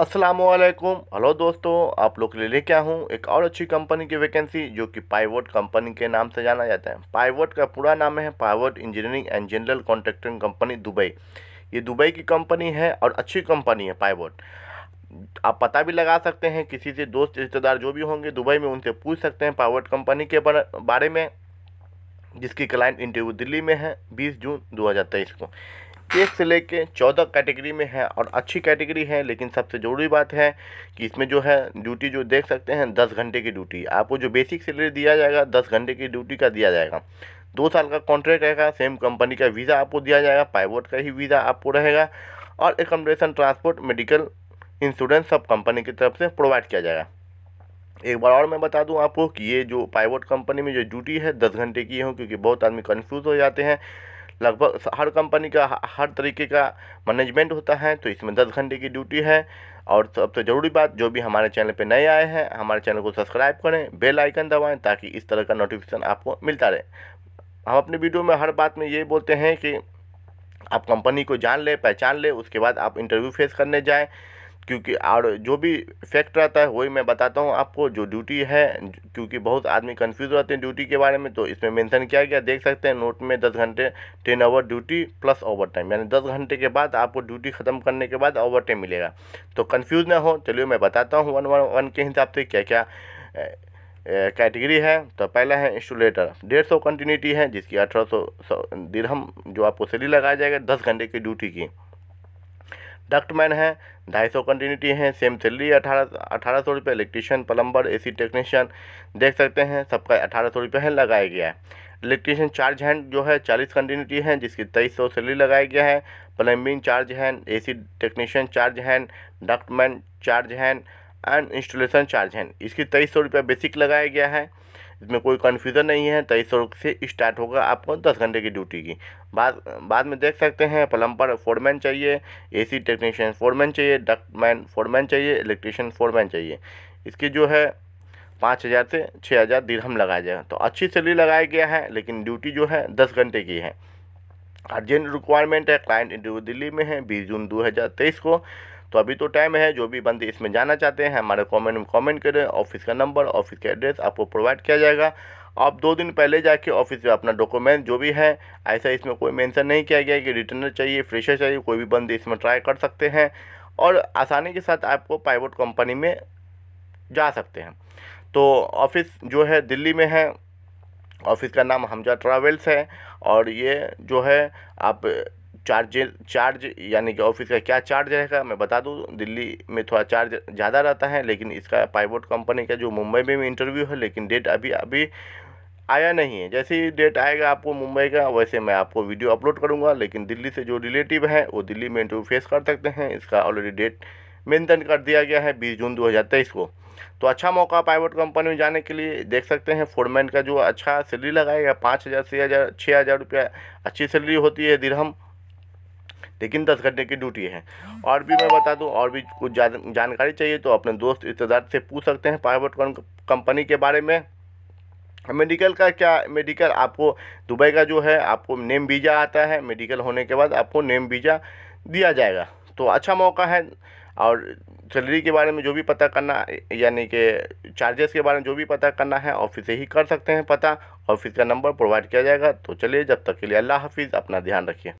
असलकुम हेलो दोस्तों आप लोग के लिए लेके आया हूँ एक और अच्छी कंपनी की वैकेंसी जो कि पाइवोट कंपनी के नाम से जाना जाता है पाइवोट का पूरा नाम है pivot engineering and general contracting company Dubai ये दुबई की कंपनी है और अच्छी कंपनी है पाइवोट आप पता भी लगा सकते हैं किसी से दोस्त रिश्तेदार जो भी होंगे दुबई में उनसे पूछ सकते हैं पाइवोट कंपनी के बारे में जिसकी क्लाइंट इंटरव्यू दिल्ली में है बीस जून दो को एक से लेके चौदह कैटेगरी में है और अच्छी कैटेगरी है लेकिन सबसे ज़रूरी बात है कि इसमें जो है ड्यूटी जो देख सकते हैं दस घंटे की ड्यूटी आपको जो बेसिक सैलरी दिया जाएगा दस घंटे की ड्यूटी का दिया जाएगा दो साल का कॉन्ट्रैक्ट रहेगा सेम कंपनी का वीज़ा आपको दिया जाएगा पाइवोट का ही वीज़ा आपको रहेगा और एकोमोडेशन ट्रांसपोर्ट मेडिकल इंश्योरेंस सब कंपनी की तरफ से प्रोवाइड किया जाएगा एक बार और मैं बता दूं आपको कि ये जो प्राइवेट कंपनी में जो ड्यूटी है दस घंटे की हो क्योंकि बहुत आदमी कन्फ्यूज़ हो जाते हैं लगभग हर कंपनी का हर तरीके का मैनेजमेंट होता है तो इसमें दस घंटे की ड्यूटी है और तो अब तो ज़रूरी बात जो भी हमारे चैनल पे नए आए हैं हमारे चैनल को सब्सक्राइब करें बेल आइकन दबाएं ताकि इस तरह का नोटिफिकेशन आपको मिलता रहे हम अपने वीडियो में हर बात में ये बोलते हैं कि आप कंपनी को जान ले पहचान ले उसके बाद आप इंटरव्यू फेस करने जाएँ क्योंकि और जो भी फैक्ट रहता है वही मैं बताता हूँ आपको जो ड्यूटी है क्योंकि बहुत आदमी कंफ्यूज रहते हैं ड्यूटी के बारे में तो इसमें मेंशन किया गया देख सकते हैं नोट में दस घंटे ten hour duty plus overtime यानी दस घंटे के बाद आपको ड्यूटी ख़त्म करने के बाद ओवर टाइम मिलेगा तो कन्फ्यूज़ ना हो चलिए मैं बताता हूँ वन वन वन के हिसाब से क्या क्या कैटेगरी है तो पहला है इंस्टोलेटर डेढ़ सौ कंटिन्यूटी है जिसकी अठारह सौ जो आपको सैलरी लगाया जाएगा दस घंटे की ड्यूटी की डक्टमैन है ढाई सौ कंटिन्यूटी है सेम सैलरी अठारह अठारह सौ रुपये इलेक्ट्रीशियन प्लम्बर सी टेक्नीशियन देख सकते हैं सबका अठारह सौ रुपये है लगाया गया है इलेक्ट्रीशियन चार्ज हैंड जो है चालीस कंटिन्यूटी है जिसकी तेईस सौ सैलरी लगाया गया है plumbing charge hand A C technician charge hand ductman charge hand and installation charge hand इसकी तेईस सौ रुपये बेसिक लगाया गया है इसमें कोई कन्फ्यूज़न नहीं है तेईस सौ से स्टार्ट होगा आपको दस घंटे की ड्यूटी की बाद बाद में देख सकते हैं प्लम्बर फोरमैन चाहिए ए सी टेक्नीशियन फोरमैन चाहिए डकमैन फोरमैन चाहिए इलेक्ट्रीशियन फोरमैन चाहिए इसकी जो है पाँच हज़ार से छः हज़ार दिरहम लगाया जाएगा तो अच्छी सैलरी लगाया गया है लेकिन ड्यूटी जो है दस घंटे की है अर्जेंट रिक्वायरमेंट है क्लाइंट इंटरव्यू दिल्ली में है बीस जून दो हज़ार तेईस को तो अभी तो टाइम है जो भी बंदे इसमें जाना चाहते हैं हमारे कॉमेंट में कॉमेंट करें ऑफिस का नंबर ऑफिस का एड्रेस आपको प्रोवाइड किया जाएगा आप दो दिन पहले जाके ऑफिस में अपना डॉक्यूमेंट जो भी है ऐसा इसमें कोई मेंशन नहीं किया गया कि रिटर्नर चाहिए फ्रेशर चाहिए कोई भी बंदे इसमें ट्राई कर सकते हैं और आसानी के साथ आपको प्राइवेट कंपनी में जा सकते हैं तो ऑफिस जो है दिल्ली में है ऑफिस का नाम हमजा ट्रैवल्स है और ये जो है आप चार्ज चार्ज यानी कि ऑफिस का क्या चार्ज रहेगा मैं बता दूँ दिल्ली में थोड़ा चार्ज ज़्यादा रहता है लेकिन इसका पाइवोट कंपनी का जो मुंबई में भी इंटरव्यू है लेकिन डेट अभी अभी आया नहीं है जैसे ही डेट आएगा आपको मुंबई का वैसे मैं आपको वीडियो अपलोड करूँगा लेकिन दिल्ली से जो रिलेटिव हैं वो दिल्ली में इंटरव्यू फेस कर सकते हैं इसका ऑलरेडी डेट मेंटेन कर दिया गया है बीस जून दो को तो अच्छा मौका प्राइवेट कंपनी में जाने के लिए देख सकते हैं फोरमैन का जो अच्छा सैलरी लगाएगा पाँच हज़ार से हज़ार छः हज़ार रुपया अच्छी सैलरी होती है दिरहम लेकिन दस घंटे की ड्यूटी है और भी मैं बता दूँ और भी कुछ जानकारी चाहिए तो अपने दोस्त रिश्तेदार से पूछ सकते हैं प्राइवेट कंपनी के बारे में मेडिकल का क्या मेडिकल आपको दुबई का जो है आपको नेम वीज़ा आता है मेडिकल होने के बाद आपको नेम वीज़ा दिया जाएगा तो अच्छा मौका है और सैलरी के बारे में जो भी पता करना यानी कि चार्जेस के बारे में जो भी पता करना है ऑफिस से ही कर सकते हैं पता ऑफिस का नंबर प्रोवाइड किया जाएगा तो चलिए जब तक के लिए अल्लाह हाफिज़ अपना ध्यान रखिए